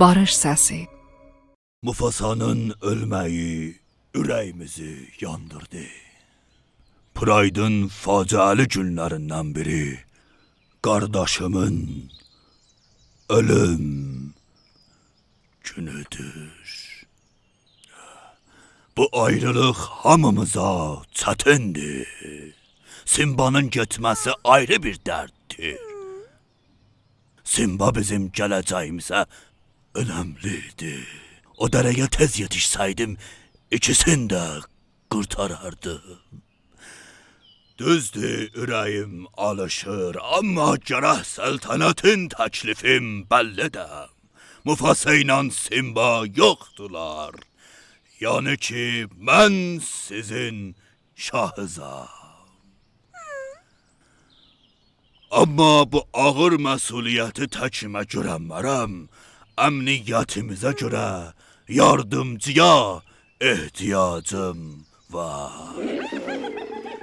barış səsi. Mufasanın ölməyi ürəyimizi yandırdı. Praydın faciəli günlərindən biri qardaşımın ölüm günüdür. Bu ayrılıq hamımıza çətindir. Simbanın getməsi ayrı bir dərddir. Simba bizim gələcəyimizə önemliydi. O dereye tez yetişseydim ikisini de kurtarardım. Düzdü üreyim alışır ama cerah Sultanatın taklifim belli de. Mufasa Simba yoktular. Yani ki ben sizin şahıza. Ama bu ağır mesuliyeti təkimə görəmmərəm. Emniyetimize göre yardımcıya ihtiyacım var.